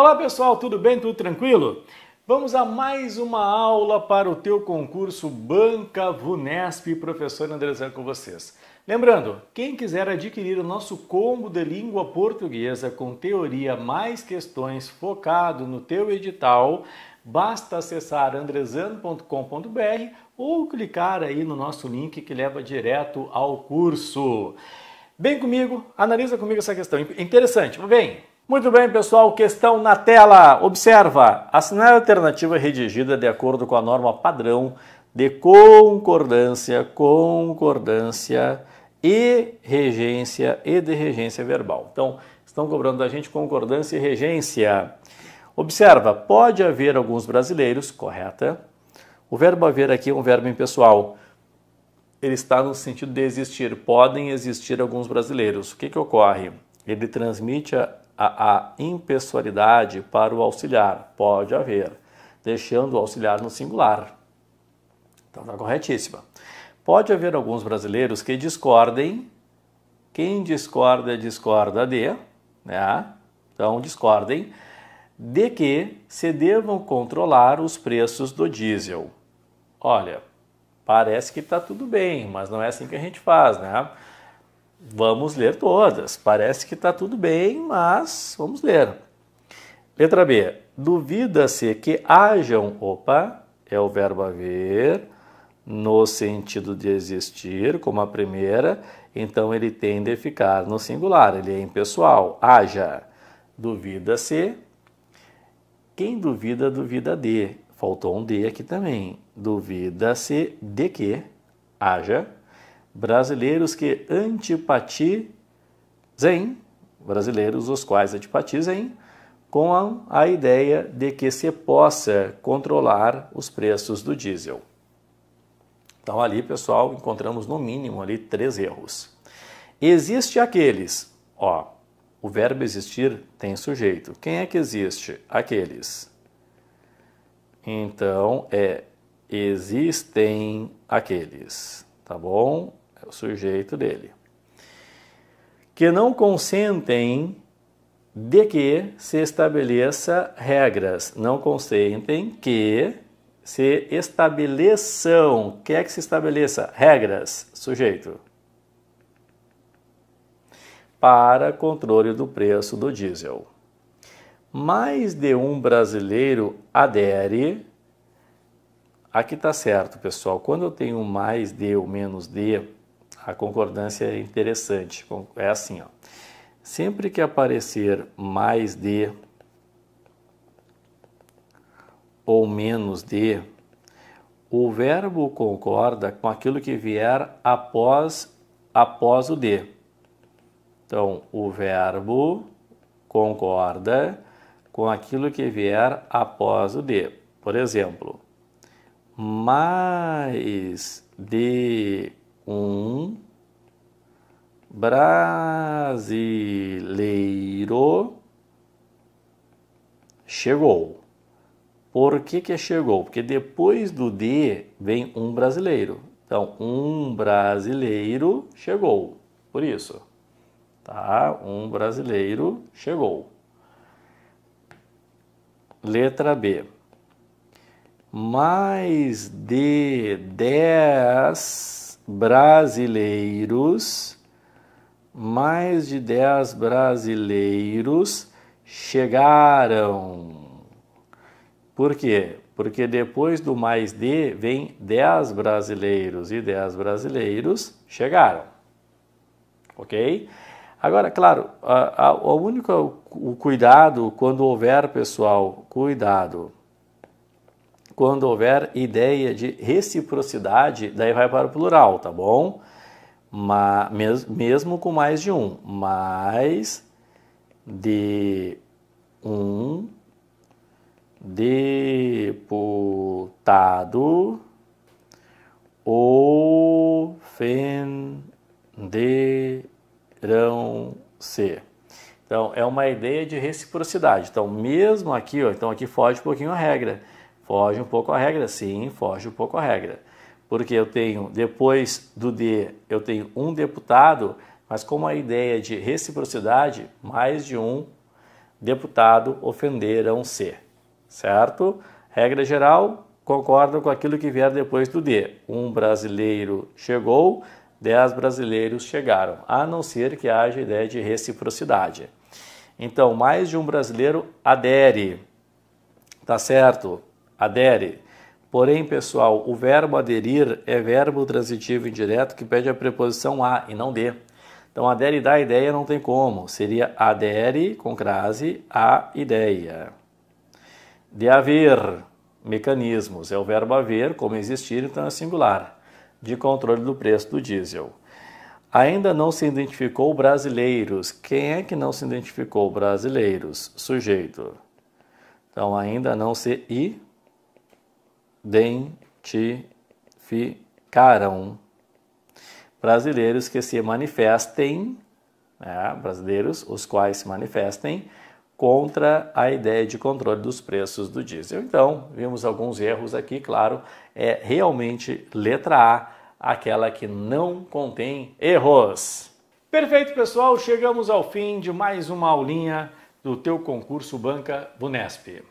Olá pessoal, tudo bem? Tudo tranquilo? Vamos a mais uma aula para o teu concurso Banca Vunesp, professor Andrezan com vocês. Lembrando, quem quiser adquirir o nosso combo de língua portuguesa com teoria mais questões focado no teu edital, basta acessar andrezano.com.br ou clicar aí no nosso link que leva direto ao curso. Bem comigo, analisa comigo essa questão. Interessante, bem, muito bem, pessoal, questão na tela. Observa, assinar a alternativa é redigida de acordo com a norma padrão de concordância, concordância e regência e de regência verbal. Então, estão cobrando da gente concordância e regência. Observa, pode haver alguns brasileiros, correta? O verbo haver aqui é um verbo impessoal. Ele está no sentido de existir. Podem existir alguns brasileiros. O que, que ocorre? Ele transmite a a, a impessoalidade para o auxiliar. Pode haver, deixando o auxiliar no singular. Então está corretíssima. Pode haver alguns brasileiros que discordem. Quem discorda, discorda de, né? Então discordem de que se devam controlar os preços do diesel. Olha, parece que está tudo bem, mas não é assim que a gente faz, né? Vamos ler todas. Parece que está tudo bem, mas vamos ler. Letra B. Duvida-se que hajam, opa, é o verbo haver, no sentido de existir, como a primeira, então ele tende a ficar no singular, ele é impessoal. Haja. Duvida-se. Quem duvida, duvida de. Faltou um D aqui também. Duvida-se de que haja brasileiros que antipatizem, brasileiros os quais antipatizem, com a ideia de que se possa controlar os preços do diesel. Então ali, pessoal, encontramos no mínimo ali três erros. Existe aqueles, ó, o verbo existir tem sujeito. Quem é que existe? Aqueles. Então é existem aqueles, tá bom? é o sujeito dele, que não consentem de que se estabeleça regras, não consentem que se estabeleçam, quer é que se estabeleça regras, sujeito, para controle do preço do diesel. Mais de um brasileiro adere. Aqui está certo, pessoal. Quando eu tenho mais de ou menos de, a concordância é interessante. É assim, ó. Sempre que aparecer mais de ou menos de, o verbo concorda com aquilo que vier após após o de. Então, o verbo concorda com aquilo que vier após o de. Por exemplo, mais de brasileiro chegou. Por que, que chegou? Porque depois do D vem um brasileiro. Então, um brasileiro chegou. Por isso. Tá? Um brasileiro chegou. Letra B. Mais de 10 brasileiros mais de 10 brasileiros chegaram. Por quê? Porque depois do mais de vem 10 brasileiros e 10 brasileiros chegaram. Ok? Agora, claro, a, a, a única, o cuidado quando houver, pessoal, cuidado. Quando houver ideia de reciprocidade, daí vai para o plural, tá bom? mas, mesmo com mais de um, mais de um deputado ofenderão-se. Então, é uma ideia de reciprocidade. Então, mesmo aqui, ó, então aqui foge um pouquinho a regra. Foge um pouco a regra, sim, foge um pouco a regra porque eu tenho, depois do D, eu tenho um deputado, mas como a ideia de reciprocidade, mais de um deputado ofenderam C, certo? Regra geral, concordo com aquilo que vier depois do D. Um brasileiro chegou, dez brasileiros chegaram, a não ser que haja ideia de reciprocidade. Então, mais de um brasileiro adere, tá certo? Adere. Porém, pessoal, o verbo aderir é verbo transitivo indireto que pede a preposição a e não de. Então, adere da ideia não tem como. Seria adere com crase a ideia. De haver, mecanismos. É o verbo haver, como existir, então é singular. De controle do preço do diesel. Ainda não se identificou brasileiros. Quem é que não se identificou brasileiros? Sujeito. Então, ainda não se i identificarão brasileiros que se manifestem, né, brasileiros os quais se manifestem contra a ideia de controle dos preços do diesel. Então, vimos alguns erros aqui, claro, é realmente letra A, aquela que não contém erros. Perfeito, pessoal, chegamos ao fim de mais uma aulinha do teu concurso Banca Bunesp.